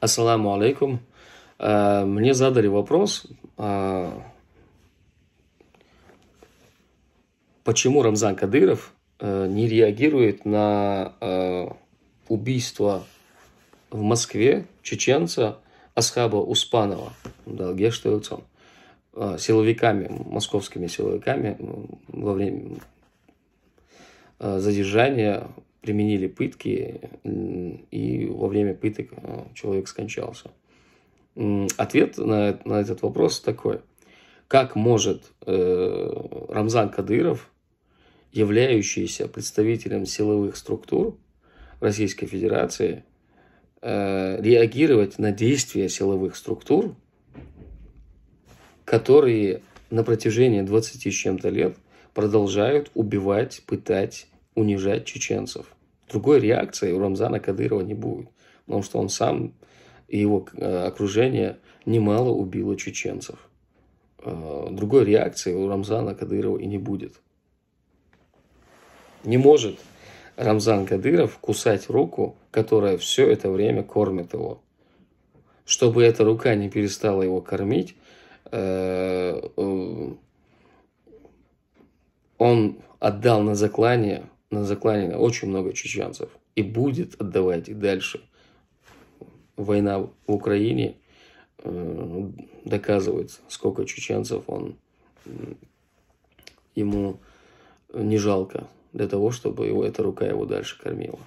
Ассаламу алейкум. Э, мне задали вопрос, э, почему Рамзан Кадыров э, не реагирует на убийство в Москве чеченца Асхаба Успанова, да, гештовцем, силовиками, московскими силовиками во время задержания применили пытки и во время пыток э, человек скончался. Ответ на, на этот вопрос такой. Как может э, Рамзан Кадыров, являющийся представителем силовых структур Российской Федерации, э, реагировать на действия силовых структур, которые на протяжении 20 с чем-то лет продолжают убивать, пытать, унижать чеченцев – Другой реакции у Рамзана Кадырова не будет, потому что он сам и его э, окружение немало убило чеченцев. Э, другой реакции у Рамзана Кадырова и не будет. Не может Рамзан Кадыров кусать руку, которая все это время кормит его. Чтобы эта рука не перестала его кормить, э, он отдал на заклание на заклане очень много чеченцев и будет отдавать и дальше. Война в Украине э, доказывает, сколько чеченцев он ему не жалко для того, чтобы его эта рука его дальше кормила.